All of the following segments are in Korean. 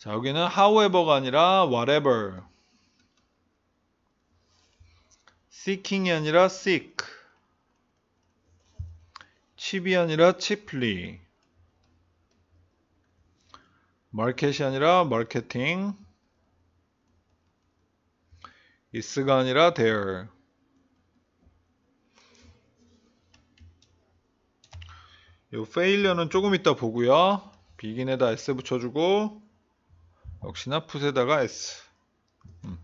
자, 여기는 however가 아니라 whatever. seeking이 아니라 seek. cheap이 아니라 cheaply. market이 아니라 marketing. is가 아니라 there. 요 failure는 조금 이따 보고요. begin에다 s 붙여주고 역시나 풋에다가 s 음.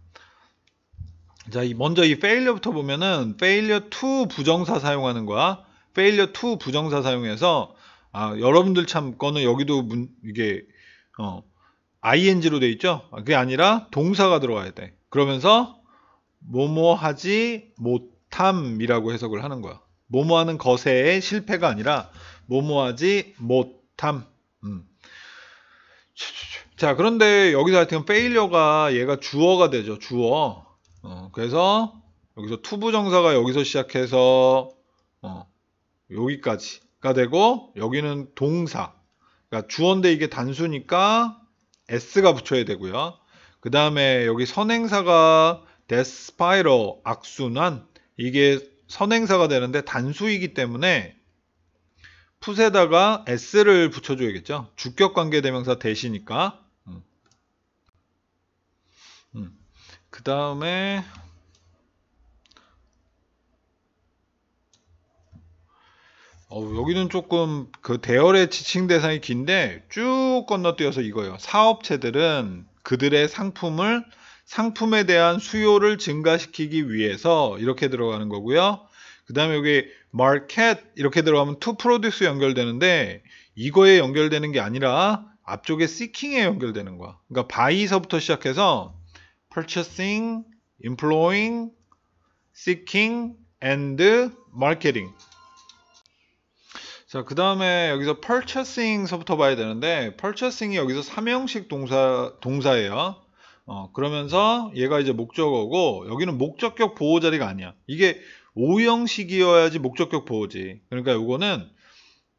자, 이 먼저 이 failure부터 보면은 failure to 부정사 사용하는 거야. failure to 부정사 사용해서 아, 여러분들 참 거는 여기도 문, 이게 어, ing로 돼 있죠? 아, 그게 아니라 동사가 들어가야 돼. 그러면서 뭐뭐 하지 못함이라고 해석을 하는 거야. 뭐뭐 하는 것에 실패가 아니라 뭐뭐 하지 못함. 음. 자 그런데 여기서 하여튼 페일러가 얘가 주어가 되죠 주어 어, 그래서 여기서 투부정사가 여기서 시작해서 어, 여기까지가 되고 여기는 동사 그러니까 주어인데 이게 단수니까 s가 붙여야 되고요 그 다음에 여기 선행사가 데스파이러 악순환 이게 선행사가 되는데 단수이기 때문에 풋에다가 s를 붙여줘야겠죠 주격관계대명사 대시니까 그 다음에 어, 여기는 조금 그 대열의 지칭 대상이 긴데 쭉 건너뛰어서 이거예요. 사업체들은 그들의 상품을 상품에 대한 수요를 증가시키기 위해서 이렇게 들어가는 거고요. 그 다음에 여기 market 이렇게 들어가면 to produce 연결되는데 이거에 연결되는 게 아니라 앞쪽에 seeking에 연결되는 거야. 그러니까 buy서부터 시작해서 purchasing, employing, seeking, and marketing. 자, 그 다음에 여기서 purchasing서부터 봐야 되는데, purchasing이 여기서 3형식 동사, 동사예요. 어, 그러면서 얘가 이제 목적어고, 여기는 목적격 보호 자리가 아니야. 이게 5형식이어야지 목적격 보호지. 그러니까 요거는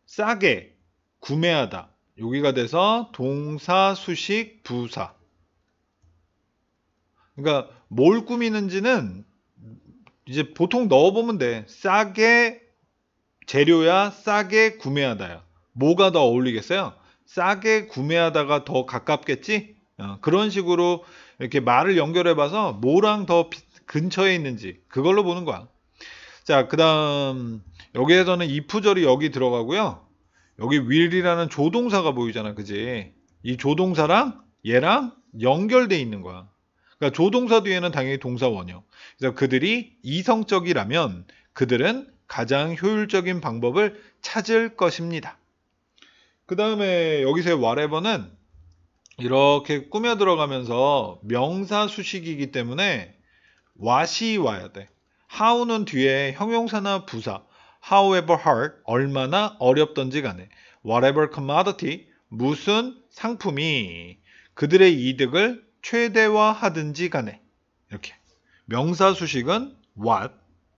싸게, 구매하다. 여기가 돼서 동사, 수식, 부사. 그러니까 뭘 꾸미는지는 이제 보통 넣어보면 돼. 싸게 재료야, 싸게 구매하다야. 뭐가 더 어울리겠어요? 싸게 구매하다가 더 가깝겠지? 어, 그런 식으로 이렇게 말을 연결해봐서 뭐랑 더 근처에 있는지 그걸로 보는 거야. 자, 그 다음 여기에서는 이프절이 여기 들어가고요. 여기 will이라는 조동사가 보이잖아, 그지? 이 조동사랑 얘랑 연결돼 있는 거야. 그러니까 조동사 뒤에는 당연히 동사 원형. 그래서 그들이 이성적이라면 그들은 가장 효율적인 방법을 찾을 것입니다. 그 다음에 여기서의 whatever는 이렇게 꾸며 들어가면서 명사 수식이기 때문에 what이 와야 돼. how는 뒤에 형용사나 부사, however hard, 얼마나 어렵던지 간에 whatever commodity, 무슨 상품이 그들의 이득을 최대화하든지 간에 이렇게 명사 수식은 what